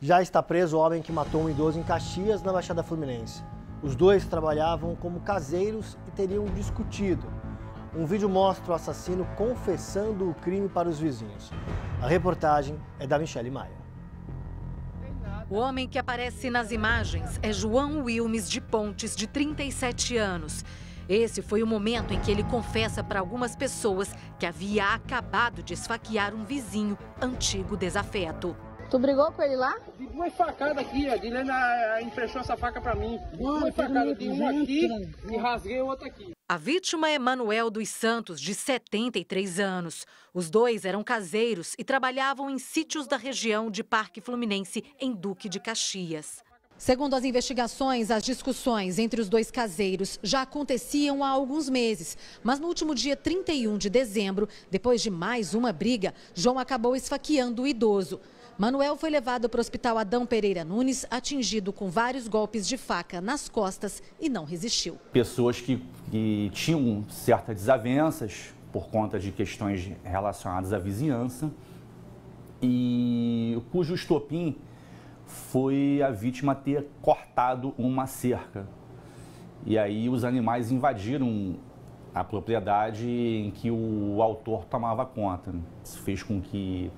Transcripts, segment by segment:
Já está preso o homem que matou um idoso em Caxias, na Baixada Fluminense. Os dois trabalhavam como caseiros e teriam discutido. Um vídeo mostra o assassino confessando o crime para os vizinhos. A reportagem é da Michelle Maia. O homem que aparece nas imagens é João Wilmes de Pontes, de 37 anos. Esse foi o momento em que ele confessa para algumas pessoas que havia acabado de esfaquear um vizinho antigo desafeto. Tu brigou com ele lá? De duas facadas aqui, a Guilherme emprestou essa faca para mim. Duas facadas, de uma aqui e rasguei outra aqui. A vítima é Manuel dos Santos, de 73 anos. Os dois eram caseiros e trabalhavam em sítios da região de Parque Fluminense, em Duque de Caxias. Segundo as investigações, as discussões entre os dois caseiros já aconteciam há alguns meses. Mas no último dia 31 de dezembro, depois de mais uma briga, João acabou esfaqueando o idoso. Manuel foi levado para o hospital Adão Pereira Nunes, atingido com vários golpes de faca nas costas e não resistiu. Pessoas que, que tinham certas desavenças por conta de questões relacionadas à vizinhança e cujo estopim foi a vítima ter cortado uma cerca. E aí os animais invadiram a propriedade em que o autor tomava conta. Isso fez com que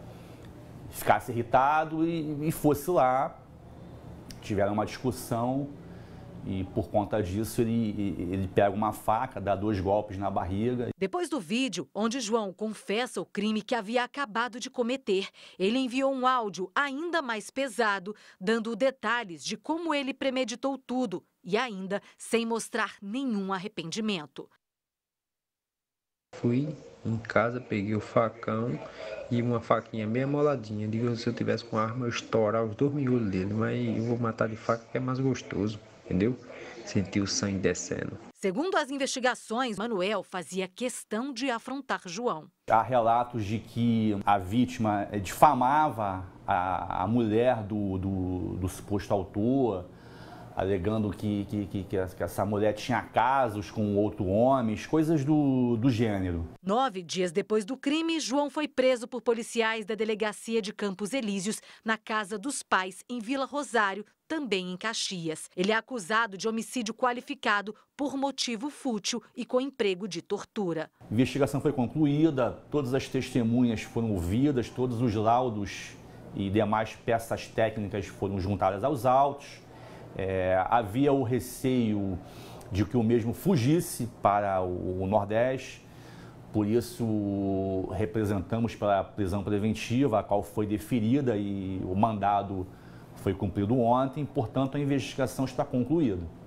ficasse irritado e, e fosse lá. Tiveram uma discussão e por conta disso ele, ele pega uma faca, dá dois golpes na barriga. Depois do vídeo, onde João confessa o crime que havia acabado de cometer, ele enviou um áudio ainda mais pesado, dando detalhes de como ele premeditou tudo e ainda sem mostrar nenhum arrependimento. Fui em casa, peguei o facão e uma faquinha meio amoladinha. Digo, se eu tivesse com arma, eu estourar os dois miolos dele, mas eu vou matar de faca que é mais gostoso, entendeu? Senti o sangue descendo. Segundo as investigações, Manuel fazia questão de afrontar João. Há relatos de que a vítima eh, difamava a, a mulher do, do, do suposto autor, alegando que, que, que, essa mulher tinha casos com outro homem, coisas do, do gênero. Nove dias depois do crime, João foi preso por policiais da delegacia de Campos Elíseos, na casa dos pais, em Vila Rosário, também em Caxias. Ele é acusado de homicídio qualificado por motivo fútil e com emprego de tortura. A investigação foi concluída, todas as testemunhas foram ouvidas, todos os laudos e demais peças técnicas foram juntadas aos autos. É, havia o receio de que o mesmo fugisse para o, o Nordeste, por isso representamos para a prisão preventiva, a qual foi deferida e o mandado foi cumprido ontem, portanto a investigação está concluída.